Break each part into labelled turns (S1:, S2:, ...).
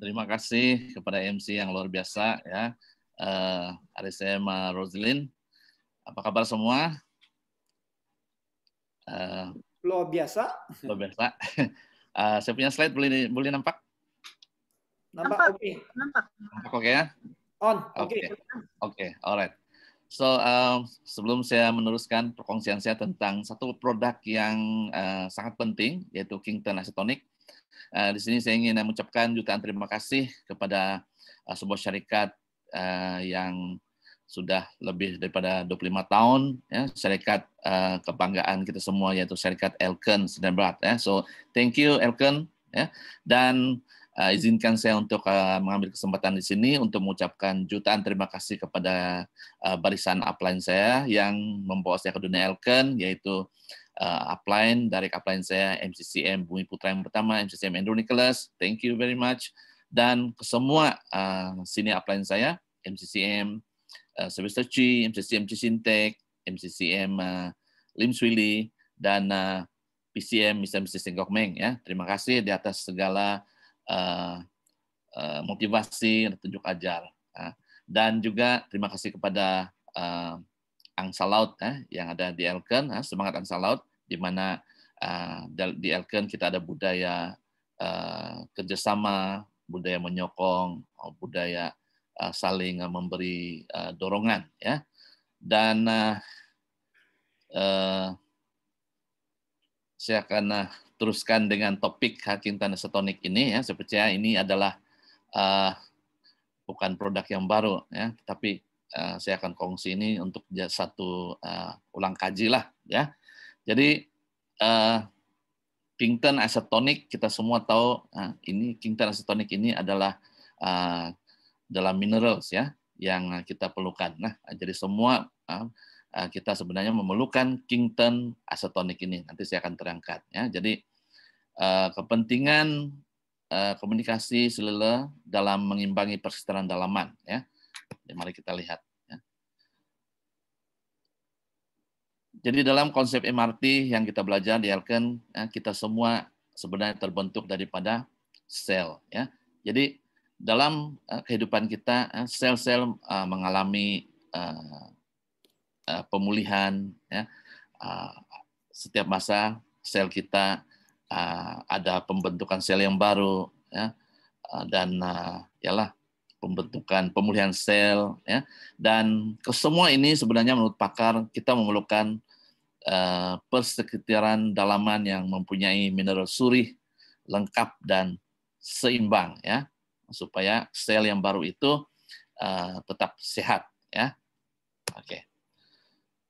S1: terima kasih kepada MC yang luar biasa ya. Uh, eh, Arisema Roslin. Apa kabar semua? Uh, luar biasa. Luar biasa. Uh, saya punya slide boleh boleh nampak?
S2: Nampak, oke. Okay. Nampak.
S1: Nampak oke okay, ya?
S2: On. Oke.
S1: Oke, alright. So, uh, sebelum saya meneruskan perkongsian saya tentang satu produk yang uh, sangat penting, yaitu Kington Acetonic, Uh, di sini saya ingin mengucapkan jutaan terima kasih kepada uh, sebuah syarikat uh, yang sudah lebih daripada 25 tahun ya syarikat uh, kebanggaan kita semua yaitu syarikat Elken Sidenbrat ya. So thank you Elken ya. Dan uh, izinkan saya untuk uh, mengambil kesempatan di sini untuk mengucapkan jutaan terima kasih kepada uh, barisan upline saya yang membawa saya ke dunia Elken yaitu uh, upline, direct upline saya MCCM Bumi Putra yang pertama, MCCM Andrew Nicholas, thank you very much. Dan semua uh, eh, sini upline saya, MCCM uh, eh, Sylvester Chi, MCCM Cisintek, MCCM uh, Lim Swili, dan uh, PCM Mr. Mrs. Singkok Meng. Ya. Terima kasih di atas segala uh, uh, motivasi dan tunjuk ajar. Uh, Dan juga terima kasih kepada uh, angsa laut eh, yang ada di Elken, eh, semangat angsa laut di mana uh, di Elken kita ada budaya uh, kerjasama, budaya menyokong, eh, budaya uh, saling memberi uh, dorongan, ya. Dan uh, uh, saya akan uh, teruskan dengan topik Hakim tanda Setonik ini ya. Saya ini adalah uh, bukan produk yang baru ya, tapi saya akan kongsi ini untuk satu uh, ulang kaji lah ya. Jadi uh, Kington acetonic kita semua tahu uh, ini Kington acetonic ini adalah uh, dalam minerals ya yang kita perlukan. Nah, jadi semua uh, kita sebenarnya memerlukan Kington acetonic ini. Nanti saya akan terangkat ya. Jadi uh, kepentingan uh, komunikasi selele dalam mengimbangi persekitaran dalaman ya. Jadi mari kita lihat. Jadi dalam konsep MRT yang kita belajar di Elken, ya, kita semua sebenarnya terbentuk daripada sel. Ya. Jadi dalam uh, kehidupan kita, eh, sel-sel uh, mengalami uh, uh, pemulihan. Ya. Uh, setiap masa sel kita uh, ada pembentukan sel yang baru, ya. uh, dan uh, ya pembentukan pemulihan sel, ya. dan semua ini sebenarnya menurut pakar kita memerlukan Eh, persekitaran dalaman yang mempunyai mineral suri lengkap dan seimbang ya supaya sel yang baru itu uh, tetap sehat ya. Oke. Okay.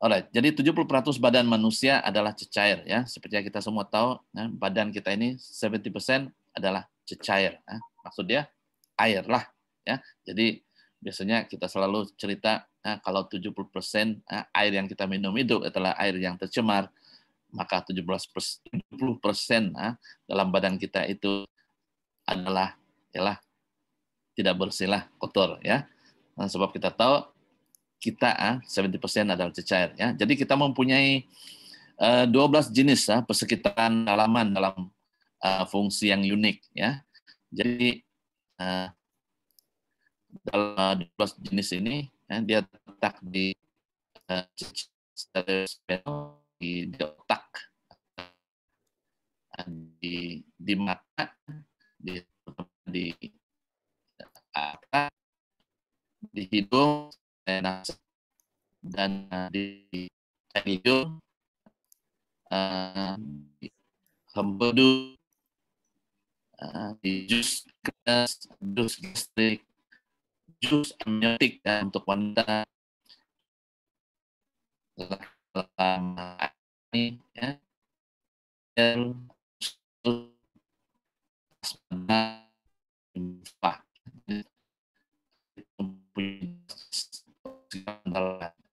S1: Alright, jadi 70% badan manusia adalah cecair ya. Seperti yang kita semua tahu, ya, badan kita ini 70% adalah cecair. Ya. Maksud air lah ya. Jadi biasanya kita selalu cerita Nah, kalau 70% eh, air yang kita minum itu adalah air yang tercemar, maka 17 70% eh, dalam badan kita itu adalah ialah tidak bersih lah kotor ya. Nah, sebab kita tahu kita 70% eh, adalah cecair ya. Jadi kita mempunyai 12 jenis ya, persekitaran halaman dalam fungsi yang unik ya. Jadi uh, dalam 12 jenis ini ya, dia letak di uh, di, di otak di di mata di di apa di hidung dan dan eh, di hidung uh, eh, hembedu uh, di jus jus gastrik jus amniotik ya, untuk wanita lama ini ya
S2: dan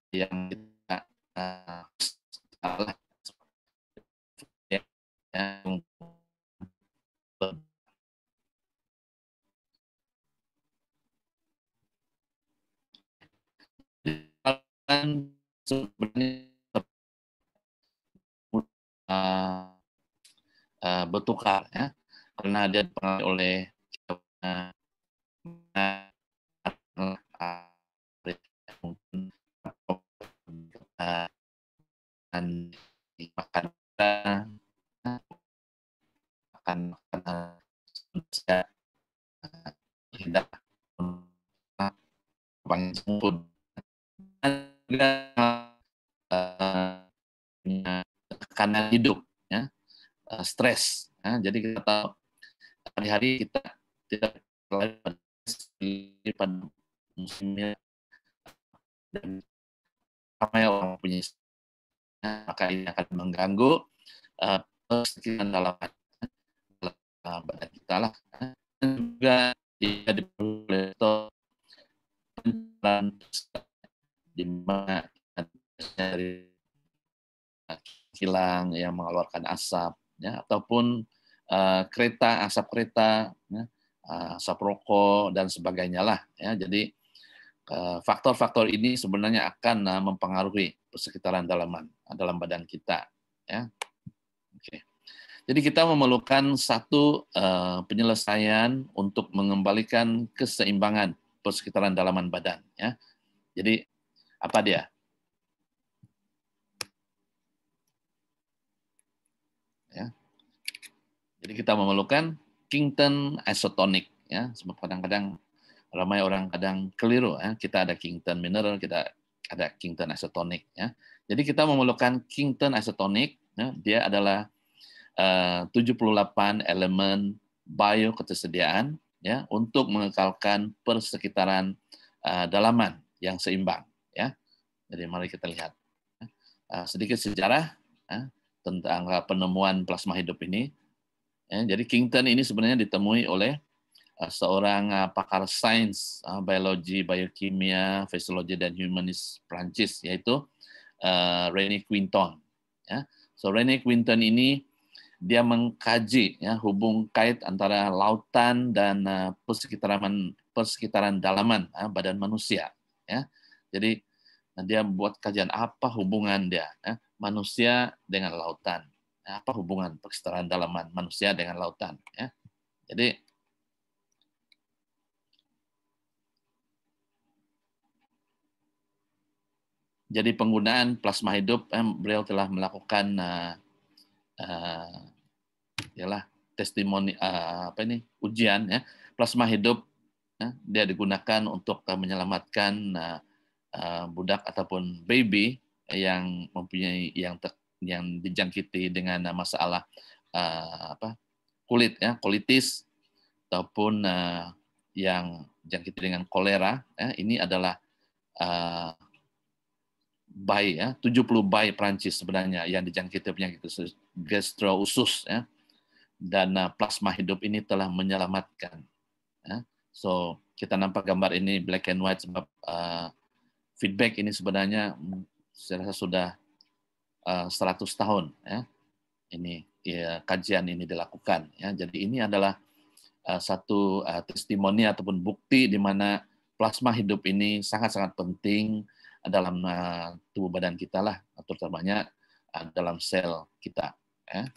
S2: yang kita eh, salah
S1: kan sebenarnya uh, uh, bertukar ya karena dia dipengaruhi oleh uh,
S2: dan makan makan makan tidak
S1: tekanan hidup, ya, eh, stres. Ya. Jadi kita tahu hari-hari kita tidak pada musimnya dan ramai orang punya ya. maka ini akan mengganggu uh, dalam badan kita lah ya. dan juga tidak diperbolehkan di mana dari kilang yang mengeluarkan asap, ya, ataupun uh, kereta asap kereta, ya, eh, asap rokok dan sebagainya lah. Ya. Jadi eh, faktor-faktor uh, ini sebenarnya akan uh, mempengaruhi persekitaran dalaman dalam badan kita. Ya. Oke. Jadi kita memerlukan satu uh, penyelesaian untuk mengembalikan keseimbangan persekitaran dalaman badan. Ya. Jadi apa dia? Ya. Jadi kita memerlukan Kington isotonic ya. Sebab kadang-kadang ramai orang kadang keliru ya. Kita ada Kington mineral, kita ada Kington isotonic ya. Jadi kita memerlukan Kington isotonic ya. Dia adalah eh, uh, 78 elemen bio ketersediaan ya untuk mengekalkan persekitaran uh, dalaman yang seimbang jadi mari kita lihat ya. ah, sedikit sejarah ya, tentang ah, penemuan plasma hidup ini. Ya, jadi Kington ini sebenarnya ditemui oleh ah, seorang pakar sains biologi, biokimia, fisiologi dan humanis Prancis yaitu Rene Quinton. So Rene Quinton ini dia mengkaji ya, hubung kait antara lautan dan persekitaran persekitaran dalaman badan manusia Jadi Nah, dia buat kajian apa hubungan dia ya, manusia dengan lautan. Nah, apa hubungan persetaraan dalaman manusia dengan lautan ya. Jadi jadi penggunaan plasma hidup eh, beliau telah melakukan uh, eh, uh, eh, yalah testimoni uh, apa ini ujian ya plasma hidup ya, dia digunakan untuk uh, menyelamatkan uh, Eh, budak ataupun baby yang mempunyai yang ter, yang dijangkiti dengan masalah eh, apa kulit ya kulitis ataupun eh, yang dijangkiti dengan kolera ya, ini adalah bayi ya 70 bayi Prancis sebenarnya yang dijangkiti penyakit gitu, gastro usus ya dan plasma hidup ini telah menyelamatkan ya. so kita nampak gambar ini black and white sebab uh, feedback ini sebenarnya mm, saya rasa sudah uh, eh, 100 tahun ya ini ya, kajian ini dilakukan ya jadi ini adalah uh, satu uh, testimoni ataupun bukti di mana plasma hidup ini sangat-sangat penting dalam uh, tubuh badan kita lah terutamanya uh, dalam sel kita ya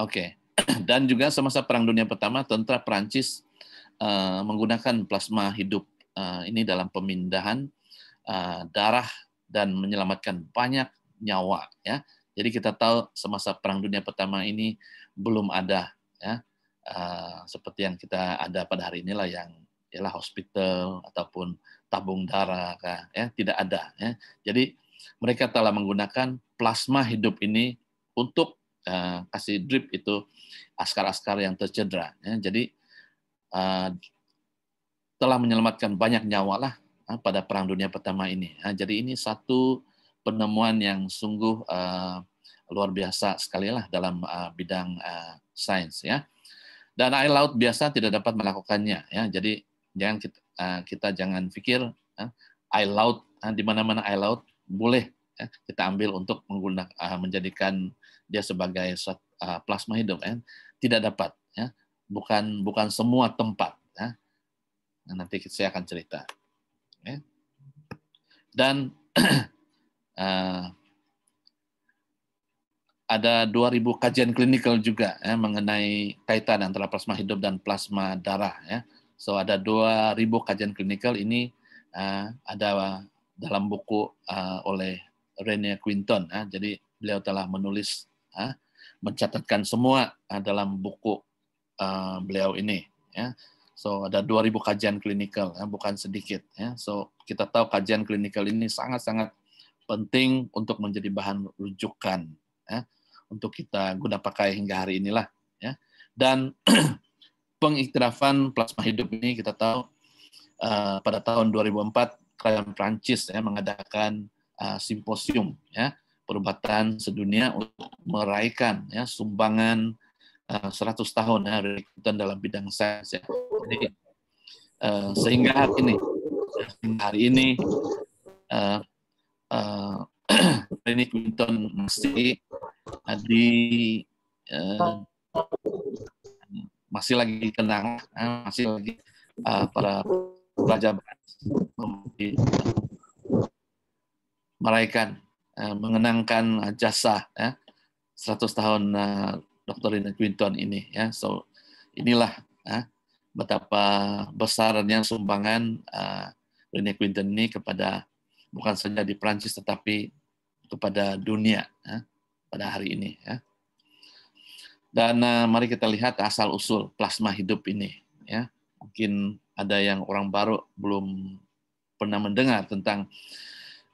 S1: oke okay. dan juga semasa perang dunia pertama tentara Perancis uh, menggunakan plasma hidup Eh, ini dalam pemindahan eh, darah dan menyelamatkan banyak nyawa ya. Jadi kita tahu semasa Perang Dunia Pertama ini belum ada ya eh, seperti yang kita ada pada hari inilah yang ialah hospital ataupun tabung darah kan, ya tidak ada ya. Jadi mereka telah menggunakan plasma hidup ini untuk uh, kasih drip itu askar-askar yang tercedera. Ya. Jadi uh, telah menyelamatkan banyak nyawa lah ah, pada Perang Dunia Pertama ini. Ah, jadi ini satu penemuan yang sungguh ah, luar biasa sekali lah dalam bidang sains ya. Dan air laut biasa tidak dapat melakukannya ya. Jadi jangan kita, kita jangan pikir air laut uh, di mana-mana air laut boleh ya, kita ambil untuk menggunakan menjadikan dia sebagai plasma hidup ya. Tidak dapat ya. Bukan bukan semua tempat ya Nah, nanti saya akan cerita. Ya. Dan uh, ada 2.000 kajian klinikal juga ya, mengenai kaitan antara plasma hidup dan plasma darah. Ya. So ada 2.000 kajian klinikal ini uh, ada dalam buku uh, oleh Rene Quinton. Uh, jadi beliau telah menulis, uh, mencatatkan semua uh, dalam buku uh, beliau ini. Ya. So ada 2.000 kajian klinikal, ya, bukan sedikit. Ya. So kita tahu kajian klinikal ini sangat-sangat penting untuk menjadi bahan rujukan ya, untuk kita guna pakai hingga hari inilah. Ya. Dan pengiktirafan plasma hidup ini kita tahu uh, pada tahun 2004 kerajaan Prancis ya, mengadakan uh, simposium ya, perubatan sedunia untuk meraihkan ya, sumbangan 100 eh, tahun ya, ikutan dalam bidang sains ya. Jadi uh, sehingga hari ini hari ini uh, uh, ini Winton masih uh, di uh, masih lagi kenang uh, masih lagi uh, para pelajar merayakan uh, mengenangkan jasa ya, 100 tahun uh, Dr. Lina Quinton ini ya. So inilah ya, betapa besarnya sumbangan uh, eh, Lina Quinton ini kepada bukan saja di Prancis tetapi kepada dunia ya, pada hari ini ya. Dan uh, mari kita lihat asal usul plasma hidup ini ya. Mungkin ada yang orang baru belum pernah mendengar tentang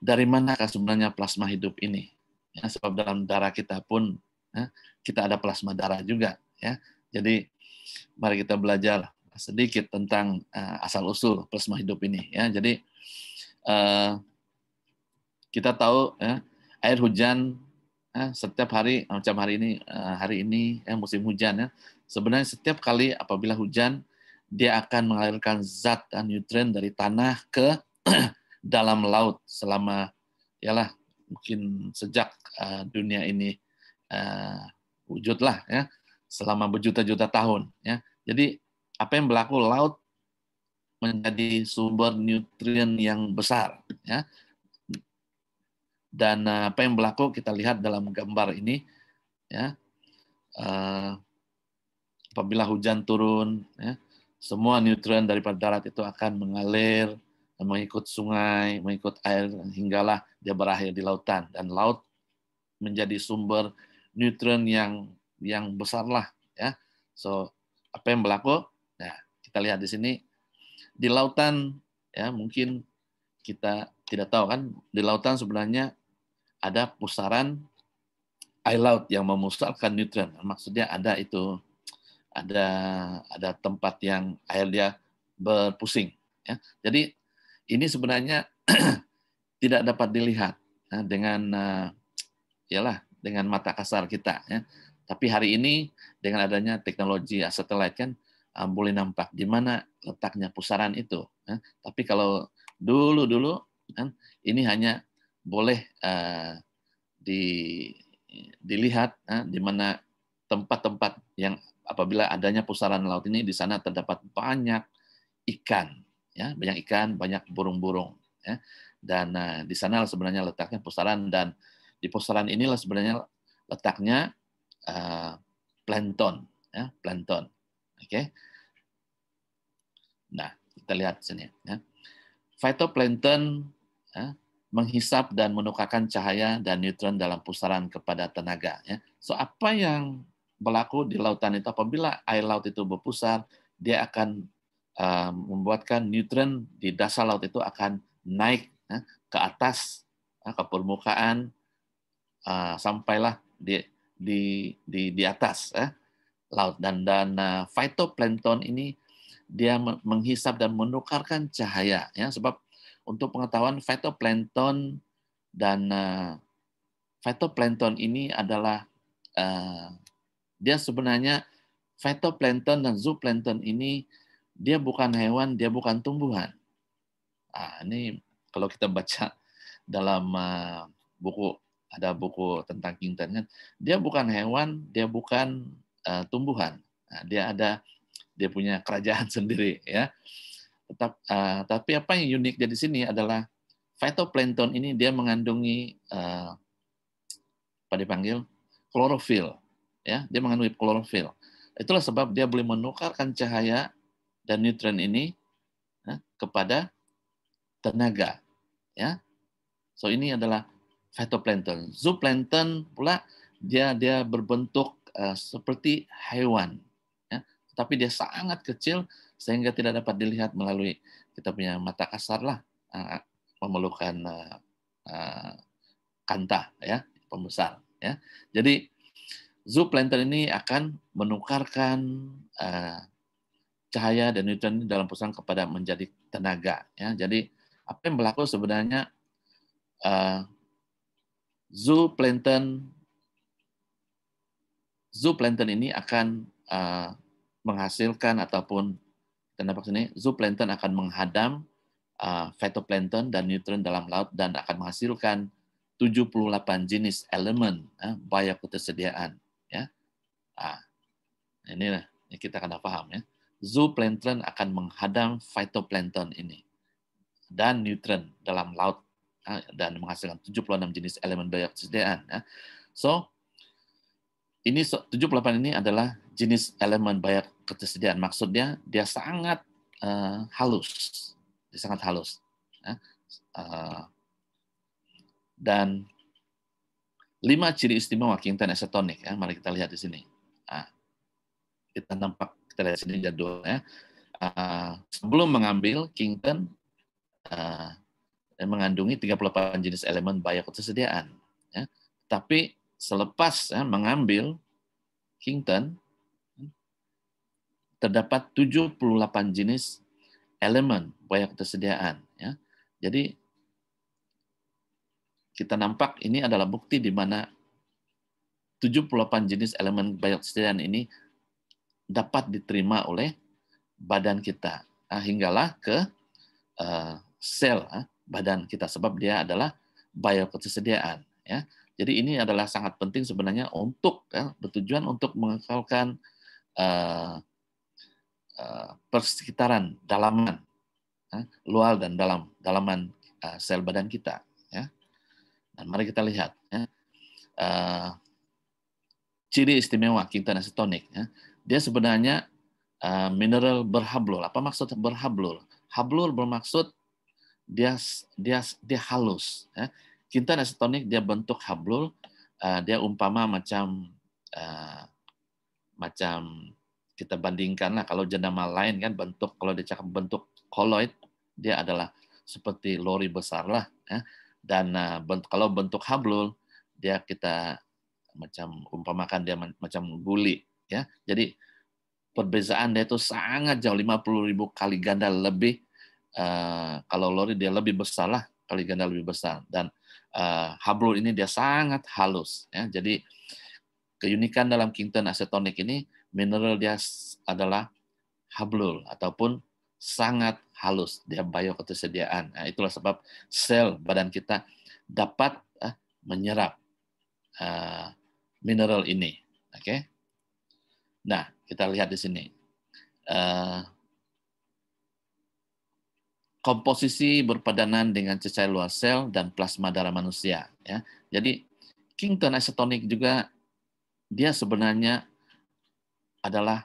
S1: dari mana sebenarnya plasma hidup ini. Ya, sebab dalam darah kita pun Ya. Kita ada plasma darah juga, ya. Jadi mari kita belajar sedikit tentang uh, asal usul plasma hidup ini, ya. Jadi uh, kita tahu ya, air hujan ya, setiap hari, macam hari ini, uh, hari ini ya, musim hujan ya. Sebenarnya setiap kali apabila hujan dia akan mengalirkan zat dan nutrien dari tanah ke dalam laut selama ya lah, mungkin sejak uh, dunia ini uh, wujud lah ya selama berjuta-juta tahun ya. Jadi apa yang berlaku laut menjadi sumber nutrien yang besar ya. Dan eh, apa yang berlaku kita lihat dalam gambar ini ya. Uh, apabila hujan turun ya, semua nutrien daripada darat itu akan mengalir mengikut sungai, mengikut air hinggalah dia berakhir di lautan dan laut menjadi sumber neutron yang yang besar lah ya. So apa yang berlaku? Nah, kita lihat di sini di lautan ya mungkin kita tidak tahu kan di lautan sebenarnya ada pusaran air laut yang memusatkan neutron Maksudnya ada itu ada ada tempat yang air dia berpusing ya. Jadi ini sebenarnya tidak dapat dilihat ya, dengan uh, eh, ialah dengan mata kasar kita. Ya. Tapi hari ini dengan adanya teknologi satelit kan um, boleh nampak di mana letaknya pusaran itu. Ya. Tapi kalau dulu-dulu kan ini hanya boleh uh, di dilihat ya, di mana tempat-tempat yang apabila adanya pusaran laut ini di sana terdapat banyak ikan ya banyak ikan banyak burung-burung ya dan uh, di sana sebenarnya letaknya pusaran dan di pusaran inilah sebenarnya letaknya uh, plankton, ya, plankton. Oke. Okay? Nah, kita lihat sini. Ya. Phytoplankton ya, menghisap dan menukarkan cahaya dan neutron dalam pusaran kepada tenaga. Ya. So, apa yang berlaku di lautan itu apabila air laut itu berpusar, dia akan uh, membuatkan neutron di dasar laut itu akan naik ya, ke atas ya, ke permukaan uh, sampailah di di di, di atas eh, laut dan dan uh, phytoplankton ini dia menghisap dan menukarkan cahaya ya sebab untuk pengetahuan phytoplankton dan uh, phytoplankton ini adalah uh, dia sebenarnya phytoplankton dan zooplankton ini dia bukan hewan, dia bukan tumbuhan. Nah, ini kalau kita baca dalam uh, buku ada buku tentang Tut kan dia bukan hewan dia bukan uh, tumbuhan nah, dia ada dia punya kerajaan sendiri ya tetap uh, tapi apa yang unik dari sini adalah phytoplankton ini dia mengandungi uh, apa dipanggil klorofil ya dia mengandungi klorofil itulah sebab dia boleh menukarkan cahaya dan nutrien ini ya, kepada tenaga ya so ini adalah phytoplankton. Zooplankton pula dia dia berbentuk uh, seperti hewan, ya. tapi dia sangat kecil sehingga tidak dapat dilihat melalui kita punya mata kasar lah, uh, memerlukan uh, uh, kanta ya pembesar ya. Jadi zooplankton ini akan menukarkan uh, cahaya dan neutron dalam perusahaan kepada menjadi tenaga ya. Jadi apa yang berlaku sebenarnya uh, zooplankton zooplankton ini akan eh, menghasilkan ataupun kenapa sini zooplankton akan menghadam eh, phytoplankton dan nutrien dalam laut dan akan menghasilkan 78 jenis elemen uh, eh, baya ketersediaan ya. Ah, ini kita akan paham ya. Zooplankton akan menghadam phytoplankton ini dan nutrien dalam laut Ah, dan menghasilkan 76 jenis elemen biaya persediaan. So, ini 78 ini adalah jenis elemen bayar ketersediaan. Maksudnya dia sangat uh, halus, dia sangat halus. Uh, dan lima ciri istimewa Kington esetonik. Ya. Mari kita lihat di sini. Uh, kita nampak kita lihat di sini jadwalnya. Uh, sebelum mengambil Kington eh, dan mengandungi 38 jenis elemen ketersediaan. Ya. Tapi selepas ya, mengambil Kington, ya, terdapat 78 jenis elemen ketersediaan. Ya. Jadi kita nampak ini adalah bukti di mana 78 jenis elemen ketersediaan ini dapat diterima oleh badan kita. Nah, hinggalah ke uh, sel. Uh, badan kita sebab dia adalah bioketersediaan ya. Jadi ini adalah sangat penting sebenarnya untuk ya, bertujuan untuk mengekalkan uh, uh, persekitaran dalaman ya, luar dan dalam dalaman uh, sel badan kita ya. Dan mari kita lihat ya. Uh, ciri istimewa Kington acetonic ya. Dia sebenarnya uh, mineral berhablul. Apa maksud berhablul? Hablul bermaksud dia dia dia halus ya. cinta nestonik dia bentuk hablul uh, dia umpama macam uh, macam kita bandingkanlah kalau jenama lain kan bentuk kalau dia cakap bentuk koloid dia adalah seperti lori besar lah ya. dan uh, bent, kalau bentuk hablul dia kita macam umpamakan dia macam guli ya jadi perbezaan dia itu sangat jauh puluh ribu kali ganda lebih Eh, kalau lori dia lebih besar lah, kali ganda lebih besar dan uh, eh, hablur ini dia sangat halus ya. Jadi keunikan dalam Kington acetonic ini mineral dia adalah hablul ataupun sangat halus dia bio ketersediaan. Nah, itulah sebab sel badan kita dapat uh, menyerap uh, mineral ini. Oke. Okay? Nah, kita lihat di sini. Uh, komposisi berpadanan dengan cecair luar sel dan plasma darah manusia. Ya. Jadi Kington isotonic juga dia sebenarnya adalah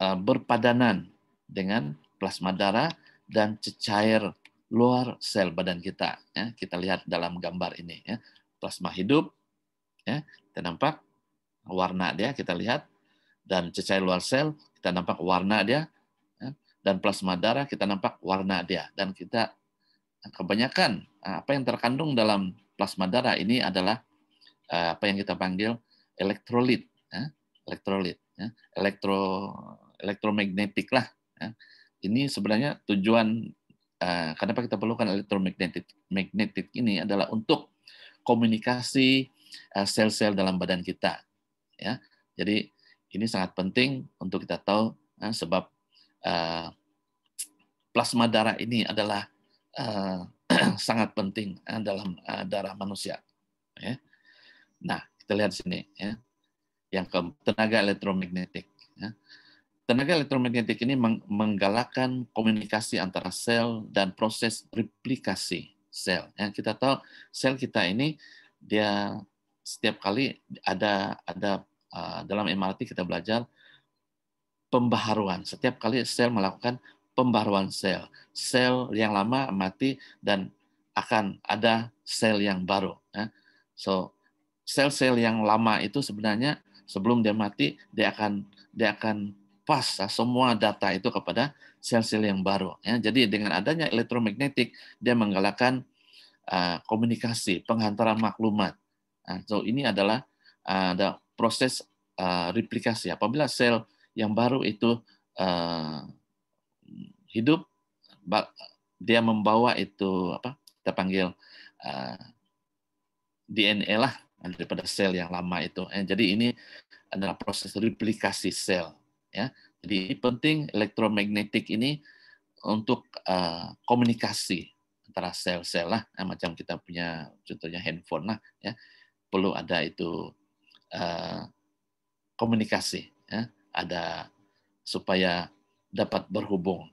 S1: uh, berpadanan dengan plasma darah dan cecair luar sel badan kita. Ya. Kita lihat dalam gambar ini. Ya. Plasma hidup, ya. kita nampak warna dia, kita lihat. Dan cecair luar sel, kita nampak warna dia, dan plasma darah kita nampak warna dia dan kita kebanyakan eh, apa yang terkandung dalam plasma darah ini adalah eh, apa yang kita panggil elektrolit ya, elektrolit ya, elektro elektromagnetik lah ya. ini sebenarnya tujuan uh, kenapa kita perlukan elektromagnetik magnetik ini adalah untuk komunikasi sel-sel uh, dalam badan kita ya jadi ini sangat penting untuk kita tahu uh, sebab Eh, plasma darah ini adalah eh, sangat penting eh, dalam darah manusia. Ya. Nah, kita lihat sini. Ya. Yang ke tenaga elektromagnetik. Ya. Tenaga elektromagnetik ini meng menggalakkan komunikasi antara sel dan proses replikasi sel. Yang kita tahu sel kita ini dia setiap kali ada ada dalam MRT kita belajar pembaharuan. Setiap kali sel melakukan pembaruan sel. Sel yang lama mati dan akan ada sel yang baru. Ya. So sel-sel yang lama itu sebenarnya sebelum dia mati dia akan dia akan pas ya, semua data itu kepada sel-sel yang baru. Ya. Jadi dengan adanya elektromagnetik dia menggalakkan ah, komunikasi penghantaran maklumat. Ah, so ini adalah ah, ada proses replikasi. Apabila sel yang baru itu uh, hidup dia membawa itu apa kita panggil uh, eh, DNA lah daripada sel yang lama itu. Eh, jadi ini adalah proses replikasi sel. Ya, jadi ini penting elektromagnetik ini untuk uh, komunikasi antara sel-sel lah, eh, macam kita punya contohnya handphone lah, ya perlu ada itu uh, komunikasi. Ya ada supaya dapat berhubung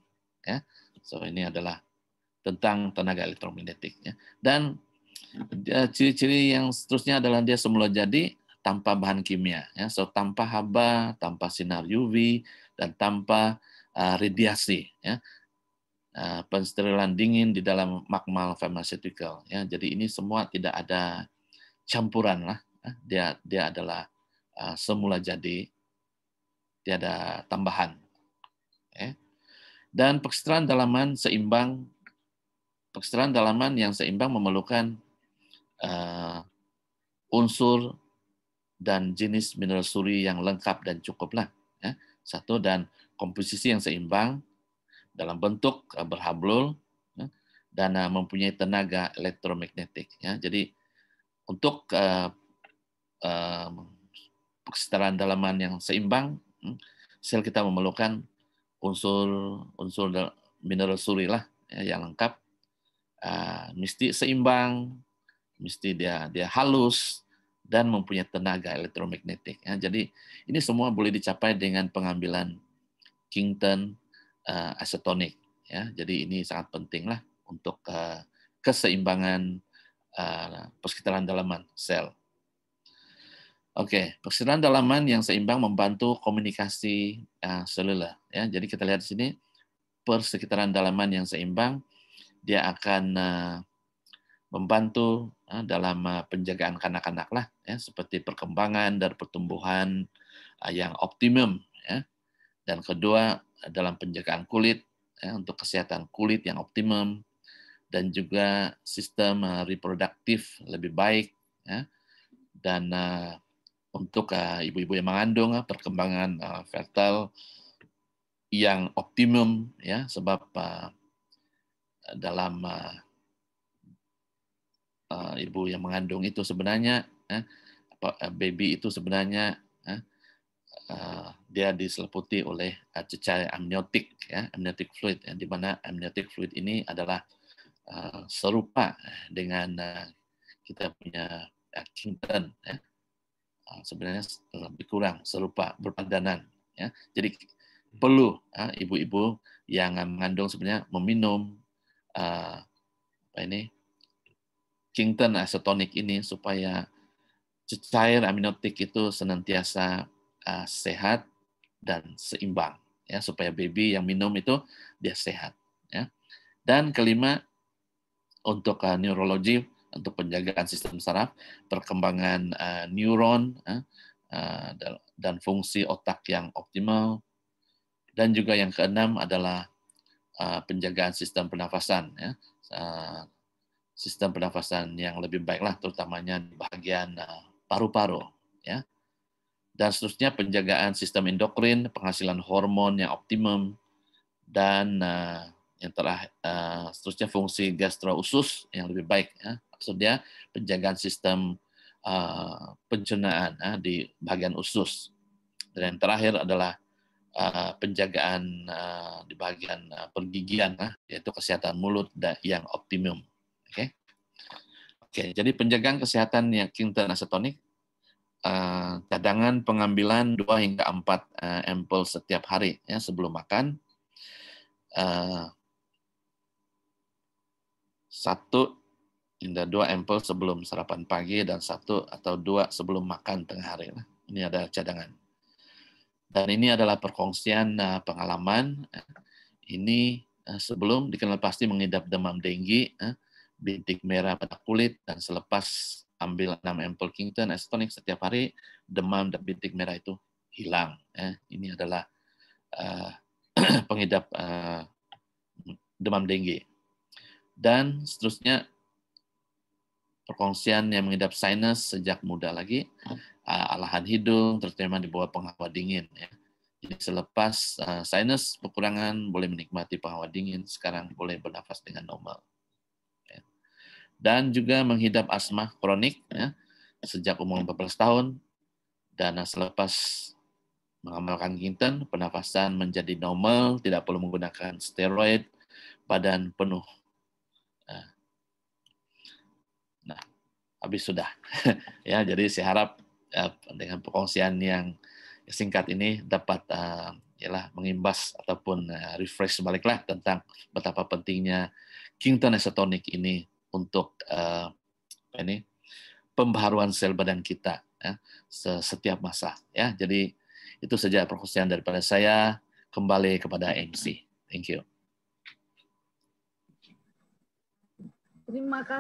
S1: ya so ini adalah tentang tenaga elektromagnetik ya dan ciri-ciri yang seterusnya adalah dia semula jadi tanpa bahan kimia ya so tanpa haba tanpa sinar UV dan tanpa uh, radiasi ya uh, ah, pensterilan dingin di dalam magma pharmaceutical ya jadi ini semua tidak ada campuran lah ya. dia dia adalah uh, semula jadi tiada tambahan. Ya. Dan peksitraan dalaman seimbang, peksitraan dalaman yang seimbang memerlukan uh, unsur dan jenis mineral suri yang lengkap dan cukuplah. Ya. Satu dan komposisi yang seimbang dalam bentuk uh, berhablul ya, dan uh, mempunyai tenaga elektromagnetik. Ya. Jadi untuk uh, uh, kesetaraan dalaman yang seimbang Sel kita memerlukan unsur-unsur mineral suri lah ya, yang lengkap. Uh, mesti seimbang, mesti dia dia halus dan mempunyai tenaga elektromagnetik. Ya, jadi ini semua boleh dicapai dengan pengambilan Kington uh, Ya, jadi ini sangat penting lah untuk uh, keseimbangan uh, persekitaran dalaman sel. Oke, okay. persenan dalaman yang seimbang membantu komunikasi uh, seluler. Ya, jadi kita lihat di sini persekitaran dalaman yang seimbang dia akan uh, membantu uh, dalam uh, penjagaan kanak-kanak lah, ya, seperti perkembangan dan pertumbuhan uh, yang optimum. Ya. Dan kedua dalam penjagaan kulit ya, untuk kesehatan kulit yang optimum dan juga sistem uh, reproduktif lebih baik. Ya. Dan untuk eh, ibu-ibu yang mengandung eh, perkembangan eh, fetal yang optimum ya sebab dalam ibu yang mengandung itu sebenarnya baby itu sebenarnya dia diseluputi oleh cecair amniotik ya amniotic fluid yang di mana amniotic fluid ini adalah serupa dengan kita punya Huntington ya. Ah, sebenarnya lebih kurang serupa berpadanan ya jadi perlu ya, ibu-ibu ya, yang mengandung sebenarnya meminum uh, apa ini Kington isotonik ini supaya cair aminotik itu senantiasa uh, sehat dan seimbang ya supaya baby yang minum itu dia sehat ya dan kelima untuk uh, neurologi untuk penjagaan sistem saraf, perkembangan uh, neuron uh, dan fungsi otak yang optimal, dan juga yang keenam adalah uh, penjagaan sistem pernafasan, ya. uh, sistem pernafasan yang lebih baiklah, terutamanya di bagian paru-paru, uh, ya. Dan seterusnya penjagaan sistem endokrin, penghasilan hormon yang optimum, dan uh, yang terakhir uh, seterusnya fungsi gastro usus yang lebih baik ya, maksudnya penjagaan sistem uh, pencernaan uh, di bagian usus. Dan yang terakhir adalah uh, penjagaan uh, di bagian uh, pergigian, uh, yaitu kesehatan mulut yang optimum. Oke, okay? Okay, jadi penjagaan kesehatan yang Kington Asetonik Uh, cadangan pengambilan 2 hingga 4 uh, ampel setiap hari ya sebelum makan. Uh, satu ada dua empel sebelum sarapan pagi dan satu atau dua sebelum makan tengah hari. Ini ada cadangan. Dan ini adalah perkongsian eh, pengalaman. Eh. Ini eh, sebelum dikenal pasti mengidap demam denggi, bintik merah pada kulit, dan selepas ambil 6 empel Kington Estonic setiap hari, demam dan bintik merah itu hilang. Ini adalah pengidap demam denggi. Dan seterusnya perkongsian yang mengidap sinus sejak muda lagi, uh, alahan hidung terutama di bawah penghawa dingin. Ya. Jadi selepas uh, sinus kekurangan boleh menikmati penghawa dingin, sekarang boleh bernafas dengan normal. Ya. Dan juga menghidap asma kronik ya, sejak umur 14 tahun dan selepas mengamalkan kinten, pernafasan menjadi normal, tidak perlu menggunakan steroid, badan penuh habis sudah. ya, jadi saya harap ya, dengan perkongsian yang singkat ini dapat uh, eh, ialah ya mengimbas ataupun uh, refresh baliklah tentang betapa pentingnya Kington Isotonic ini untuk uh, ini pembaharuan sel badan kita ya, setiap masa ya. Jadi itu saja perkongsian daripada saya kembali kepada MC. Thank you.
S2: Terima kasih.